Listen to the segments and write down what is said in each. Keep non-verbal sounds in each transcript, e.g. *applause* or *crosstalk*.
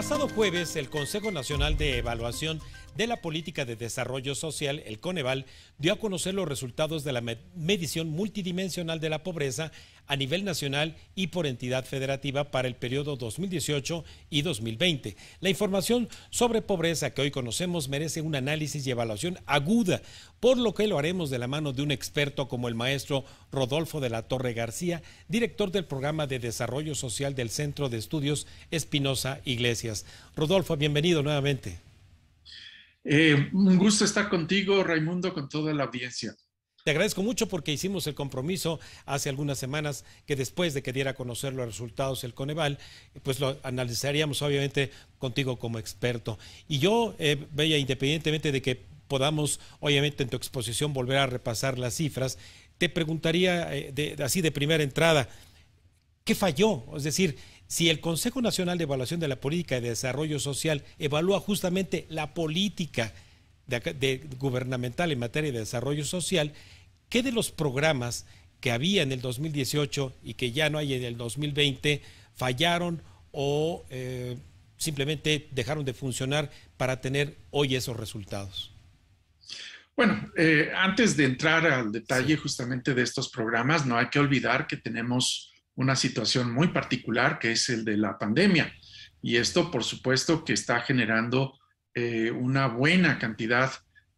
pasado jueves, el Consejo Nacional de Evaluación de la Política de Desarrollo Social, el Coneval, dio a conocer los resultados de la medición multidimensional de la pobreza a nivel nacional y por entidad federativa para el periodo 2018 y 2020. La información sobre pobreza que hoy conocemos merece un análisis y evaluación aguda, por lo que lo haremos de la mano de un experto como el maestro Rodolfo de la Torre García, director del programa de desarrollo social del Centro de Estudios Espinosa Iglesias. Rodolfo, bienvenido nuevamente. Eh, un gusto estar contigo, Raimundo, con toda la audiencia. Te agradezco mucho porque hicimos el compromiso hace algunas semanas que después de que diera a conocer los resultados el Coneval, pues lo analizaríamos obviamente contigo como experto. Y yo, eh, independientemente de que podamos obviamente en tu exposición volver a repasar las cifras, te preguntaría eh, así de primera entrada, ¿qué falló? Es decir, si el Consejo Nacional de Evaluación de la Política de Desarrollo Social evalúa justamente la política gubernamental en materia de desarrollo social, ¿qué de los programas que había en el 2018 y que ya no hay en el 2020 fallaron o eh, simplemente dejaron de funcionar para tener hoy esos resultados? Bueno, eh, antes de entrar al detalle justamente de estos programas, no hay que olvidar que tenemos una situación muy particular que es el de la pandemia. Y esto, por supuesto, que está generando eh, una buena cantidad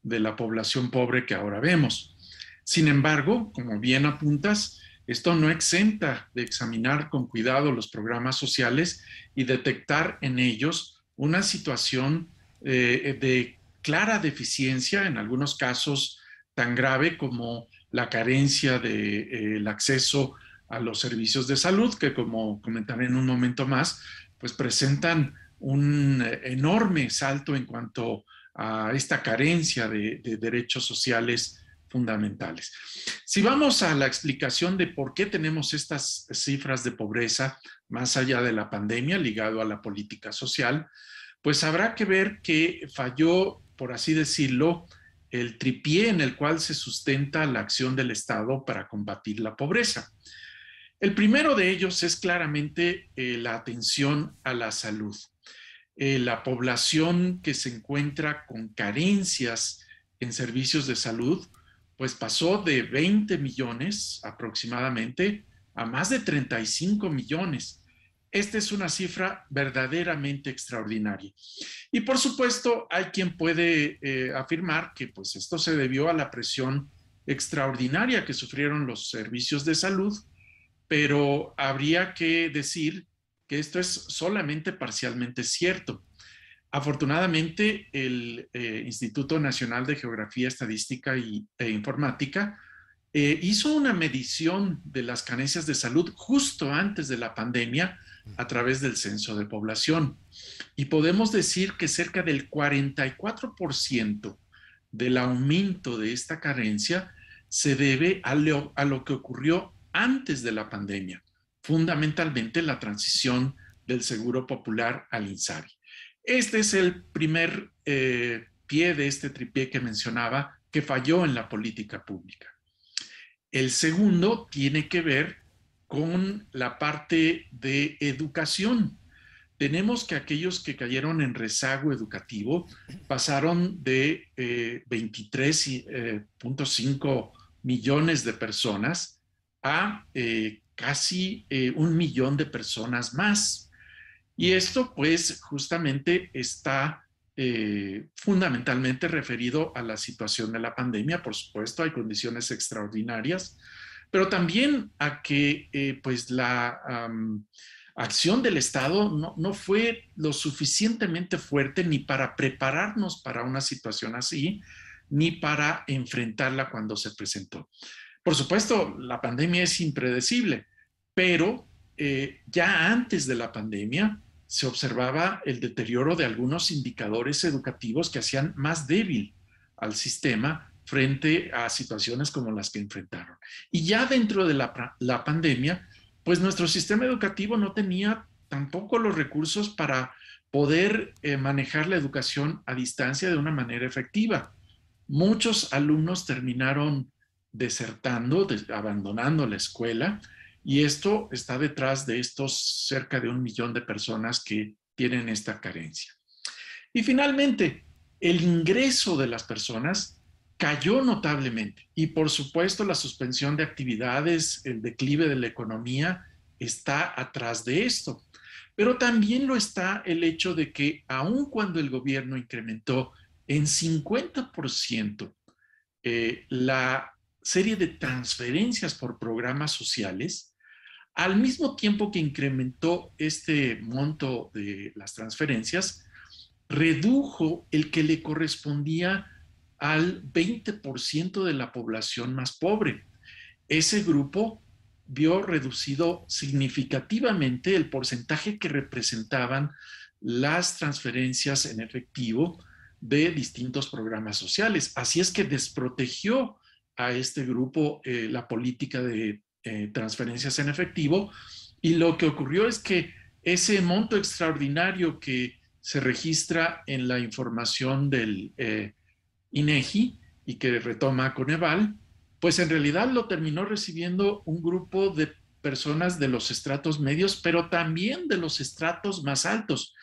de la población pobre que ahora vemos. Sin embargo, como bien apuntas, esto no exenta de examinar con cuidado los programas sociales y detectar en ellos una situación eh, de clara deficiencia, en algunos casos tan grave como la carencia del de, eh, el acceso a los servicios de salud, que como comentaré en un momento más, pues presentan un enorme salto en cuanto a esta carencia de, derechos sociales fundamentales. Si vamos a la explicación de por qué tenemos estas cifras de pobreza más allá de la pandemia ligado a la política social, pues habrá que ver que falló, por así decirlo, el tripié en el cual se sustenta la acción del Estado para combatir la pobreza. El primero de ellos es claramente eh, la atención a la salud. Eh, la población que se encuentra con carencias en servicios de salud, pues pasó de 20 millones aproximadamente a más de 35 millones. Esta es una cifra verdaderamente extraordinaria. Y por supuesto, hay quien puede eh, afirmar que pues, esto se debió a la presión extraordinaria que sufrieron los servicios de salud pero habría que decir que esto es solamente parcialmente cierto. Afortunadamente, el eh, Instituto Nacional de Geografía, Estadística y, e Informática eh, hizo una medición de las carencias de salud justo antes de la pandemia a través del censo de población. Y podemos decir que cerca del 44% del aumento de esta carencia se debe a a lo que ocurrió antes de la pandemia, fundamentalmente la transición del Seguro Popular al INSABI. Este es el primer eh, pie de este tripié que mencionaba que falló en la política pública. El segundo tiene que ver con la parte de educación. Tenemos que aquellos que cayeron en rezago educativo pasaron de 23.5 eh, eh, millones de personas a eh, casi eh, un millón de personas más. Y mm. esto pues justamente está eh, fundamentalmente referido a la situación de la pandemia, por supuesto, hay condiciones extraordinarias, pero también a que pues la acción del Estado no, no fue lo suficientemente fuerte ni para prepararnos para una situación así, ni para enfrentarla cuando se presentó. Por supuesto, la pandemia es impredecible, pero eh, ya antes de la pandemia se observaba el deterioro de algunos indicadores educativos que hacían más débil al sistema frente a situaciones como las que enfrentaron. Y ya dentro de la, pandemia, pues nuestro sistema educativo no tenía tampoco los recursos para poder eh, manejar la educación a distancia de una manera efectiva. Muchos alumnos terminaron desertando, abandonando la escuela, y esto está detrás de estos cerca de un millón de personas que tienen esta carencia. Y finalmente, el ingreso de las personas cayó notablemente y por supuesto la suspensión de actividades, el declive de la economía está atrás de esto. Pero también lo está el hecho de que aun cuando el gobierno incrementó en 50% eh, la serie de transferencias por programas sociales, al mismo tiempo que incrementó este monto de las transferencias, redujo el que le correspondía al 20% de la población más pobre. Ese grupo vio reducido significativamente el porcentaje que representaban las transferencias en efectivo de distintos programas sociales. Así es que desprotegió a este grupo eh, la política de eh, transferencias en efectivo y lo que ocurrió es que ese monto extraordinario que se registra en la información del INEGI eh, e y que retoma Coneval, pues en realidad lo terminó recibiendo un grupo de personas de los estratos medios, pero también de los estratos más altos.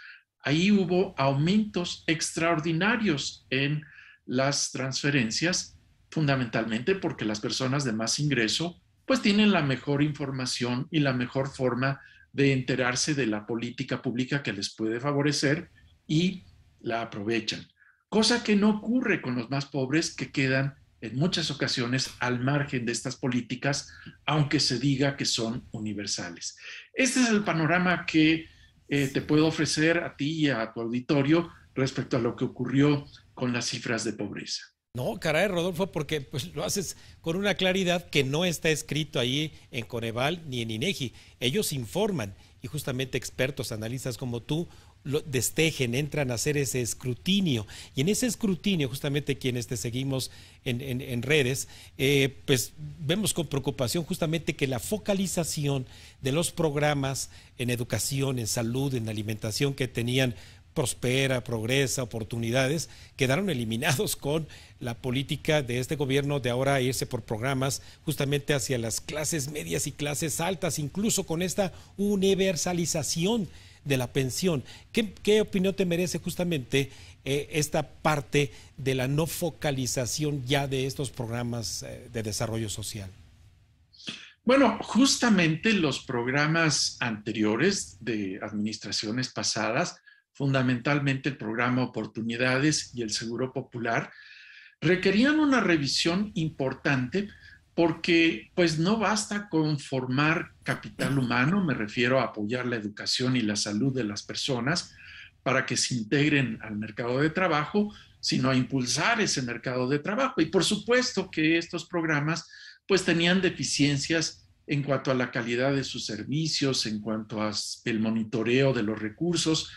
Ahí hubo aumentos extraordinarios en las transferencias fundamentalmente porque las personas de más ingreso pues tienen la mejor información y la mejor forma de enterarse de la política pública que les puede favorecer y la aprovechan. Cosa que no ocurre con los más pobres que quedan en muchas ocasiones al margen de estas políticas, aunque se diga que son universales. Este es el panorama que eh, te puedo ofrecer a ti y a tu auditorio respecto a lo que ocurrió con las cifras de pobreza. No, caray, Rodolfo, porque pues, lo haces con una claridad que no está escrito ahí en Coneval ni en INEGI. Ellos informan y justamente expertos, analistas como tú, lo destejen, entran a hacer ese escrutinio. Y en ese escrutinio, justamente quienes te seguimos en, redes, eh, pues vemos con preocupación justamente que la focalización de los programas en educación, en salud, en alimentación que tenían prospera, progresa, oportunidades, quedaron eliminados con la política de este gobierno de ahora irse por programas justamente hacia las clases medias y clases altas, incluso con esta universalización de la pensión. ¿Qué, opinión te merece justamente eh, esta parte de la no focalización ya de estos programas eh, de desarrollo social? Bueno, justamente los programas anteriores de administraciones pasadas fundamentalmente el programa Oportunidades y el Seguro Popular, requerían una revisión importante porque pues no basta con formar capital humano, me refiero a apoyar la educación y la salud de las personas para que se integren al mercado de trabajo, sino a impulsar ese mercado de trabajo. Y por supuesto que estos programas pues tenían deficiencias en cuanto a la calidad de sus servicios, en cuanto al monitoreo de los recursos,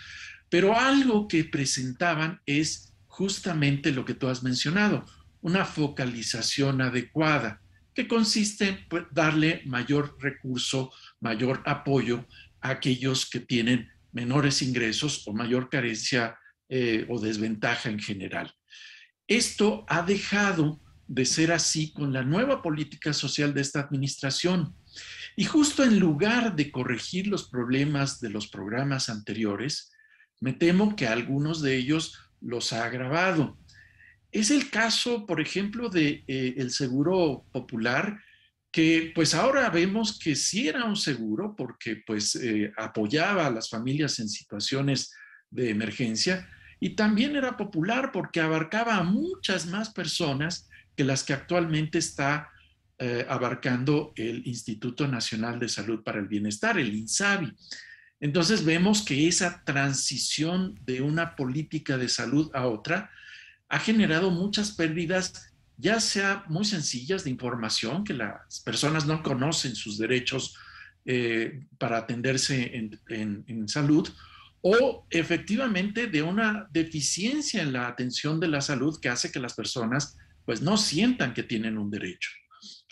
pero algo que presentaban es justamente lo que tú has mencionado, una focalización adecuada, que consiste en pues, darle mayor recurso, mayor apoyo a aquellos que tienen menores ingresos o mayor carencia eh, o desventaja en general. Esto ha dejado de ser así con la nueva política social de esta administración. Y justo en lugar de corregir los problemas de los programas anteriores, me temo que algunos de ellos los ha agravado. Es el caso, por ejemplo, del de, eh, el seguro popular, que pues ahora vemos que sí era un seguro porque pues eh, apoyaba a las familias en situaciones de emergencia y también era popular porque abarcaba a muchas más personas que las que actualmente está eh, abarcando el Instituto Nacional de Salud para el Bienestar, el INSABI. Entonces vemos que esa transición de una política de salud a otra ha generado muchas pérdidas, ya sea muy sencillas de información, que las personas no conocen sus derechos eh, para atenderse en, en salud, o efectivamente de una deficiencia en la atención de la salud que hace que las personas pues no sientan que tienen un derecho.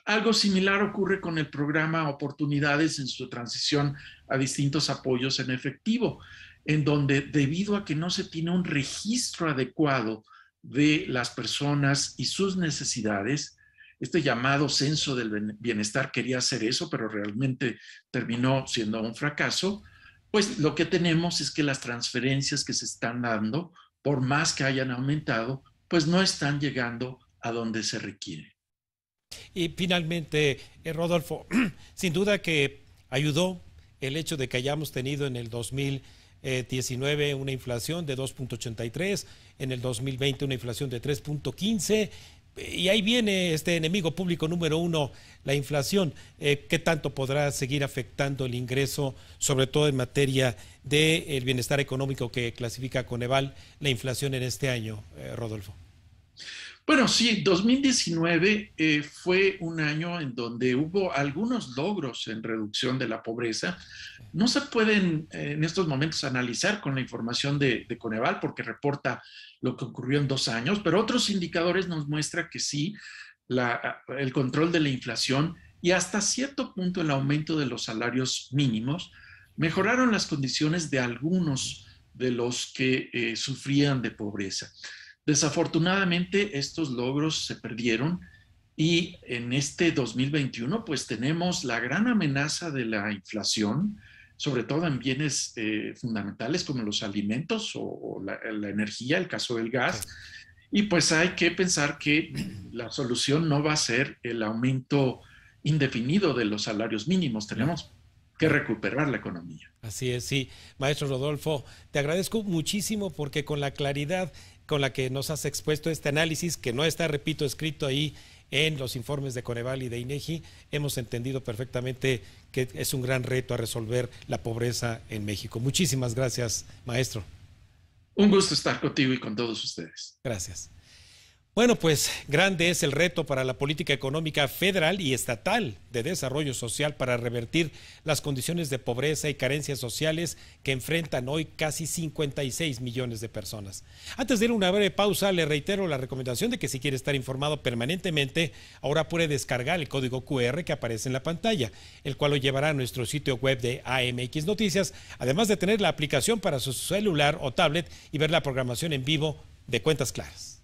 Algo similar ocurre con el programa Oportunidades en su transición a distintos apoyos en efectivo, en donde debido a que no se tiene un registro adecuado de las personas y sus necesidades, este llamado censo del bienestar quería hacer eso, pero realmente terminó siendo un fracaso, pues lo que tenemos es que las transferencias que se están dando, por más que hayan aumentado, pues no están llegando a donde se requiere. Y finalmente, eh, Rodolfo, *clears throat* sin duda que ayudó el hecho de que hayamos tenido en el 2019 una inflación de 2.83, en el 2020 una inflación de 3.15 y ahí viene este enemigo público número uno, la inflación. Eh, ¿Qué tanto podrá seguir afectando el ingreso, sobre todo en materia del de eh, bienestar económico que clasifica Coneval la inflación en este año, eh, Rodolfo? Bueno, sí, 2019 eh, fue un año en donde hubo algunos logros en reducción de la pobreza. No se pueden eh, en estos momentos analizar con la información de, Coneval porque reporta lo que ocurrió en dos años, pero otros indicadores nos muestran que sí, el control de la inflación y hasta cierto punto el aumento de los salarios mínimos mejoraron las condiciones de algunos de los que eh, sufrían de pobreza. Desafortunadamente, estos logros se perdieron y en este 2021, pues tenemos la gran amenaza de la inflación, sobre todo en bienes eh, fundamentales como los alimentos o, la, energía, el caso del gas. Y pues hay que pensar que *clears throat* la solución no va a ser el aumento indefinido de los salarios mínimos. Tenemos que recuperar la economía. Así es, sí. Maestro Rodolfo, te agradezco muchísimo porque con la claridad con la que nos has expuesto este análisis, que no está, repito, escrito ahí en los informes de Coneval y de INEGI, hemos entendido perfectamente que es un gran reto a resolver la pobreza en México. Muchísimas gracias, maestro. Un gusto estar contigo y con todos ustedes. Gracias. Bueno, pues grande es el reto para la política económica federal y estatal de desarrollo social para revertir las condiciones de pobreza y carencias sociales que enfrentan hoy casi 56 millones de personas. Antes de ir a una breve pausa, le reitero la recomendación de que si quiere estar informado permanentemente, ahora puede descargar el código QR que aparece en la pantalla, el cual lo llevará a nuestro sitio web de AMX Noticias, además de tener la aplicación para su celular o tablet y ver la programación en vivo de Cuentas Claras.